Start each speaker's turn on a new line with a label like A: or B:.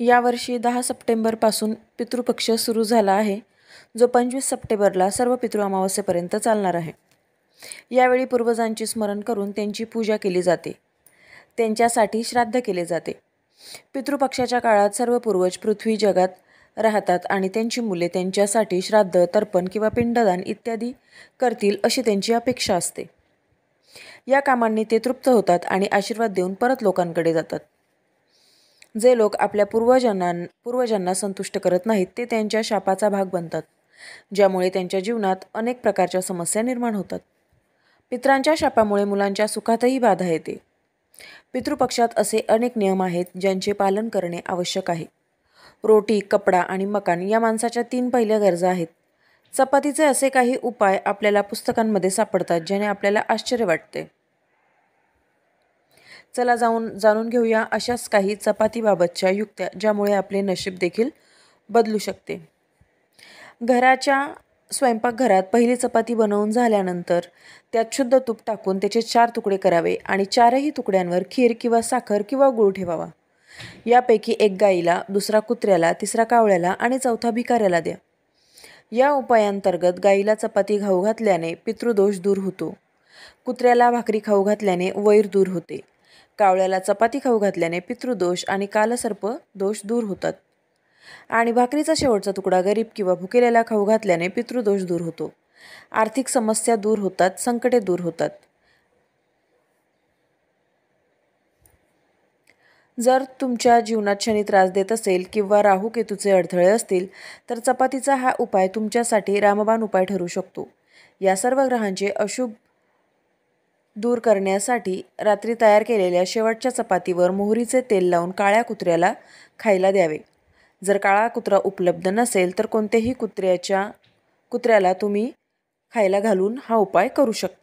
A: यावर्षी दहा सप्टेंबरपासून पितृपक्ष सुरू झाला आहे जो पंचवीस सप्टेंबरला सर्व पितृ अमावस्येपर्यंत चालणार आहे यावेळी पूर्वजांची स्मरण करून त्यांची पूजा केली जाते त्यांच्यासाठी श्राद्ध केले जाते पितृपक्षाच्या काळात सर्व पूर्वज पृथ्वी जगात राहतात आणि त्यांची मुले त्यांच्यासाठी श्राद्ध तर्पण किंवा पिंडदान इत्यादी करतील अशी त्यांची अपेक्षा असते या कामांनी ते तृप्त होतात आणि आशीर्वाद देऊन परत लोकांकडे जातात जे लोक आपल्या पूर्वजांना पूर्वजांना संतुष्ट करत नाहीत ते त्यांच्या शापाचा भाग बनतात ज्यामुळे त्यांच्या जीवनात अनेक प्रकारच्या समस्या निर्माण होतात पित्रांच्या शापामुळे मुलांच्या सुखातही बाधा येते पितृपक्षात असे अनेक नियम आहेत ज्यांचे पालन करणे आवश्यक आहे रोटी कपडा आणि मकान या माणसाच्या तीन पहिल्या गरजा आहेत चपातीचे असे काही उपाय आपल्याला पुस्तकांमध्ये सापडतात ज्याने आपल्याला आश्चर्य वाटते चला जाऊन जाणून घेऊया अशाच काही चपातीबाबतच्या युक्त्या ज्यामुळे आपले नशीब देखील बदलू शकते घराच्या स्वयंपाकघरात पहिली चपाती बनवून झाल्यानंतर त्यात शुद्ध तूप टाकून त्याचे चार तुकडे करावे आणि चारही तुकड्यांवर खीर किंवा साखर किंवा गूळ ठेवावा यापैकी एक गाईला दुसरा कुत्र्याला तिसरा कावळ्याला आणि चौथा भिकाऱ्याला द्या या उपायांतर्गत गाईला चपाती खाऊ घातल्याने पितृदोष दूर होतो कुत्र्याला भाकरी खाऊ घातल्याने वैर दूर होते कावळ्याला चपाती खाऊ घातल्याने पितृदोष आणि कालसर्प दोष दूर होतात आणि भाकरीचा शेवटचा तुकडा गरीब किंवा भुकेलेला खाऊ घातल्याने पितृदोष दूर होतो आर्थिक समस्या दूर होतात संकटे दूर होतात जर तुमच्या जीवनात शनी त्रास देत असेल किंवा राहू केतूचे अडथळे असतील तर चपातीचा हा उपाय तुमच्यासाठी रामबाण उपाय ठरू शकतो या सर्व ग्रहांचे अशुभ दूर करण्यासाठी रात्री तयार केलेल्या शेवटच्या चपातीवर मोहरीचे तेल लावून काळ्या कुत्र्याला खायला द्यावे जर काळा कुत्रा उपलब्ध नसेल तर कोणत्याही कुत्र्याच्या कुत्र्याला तुम्ही खायला घालून हा उपाय करू शकता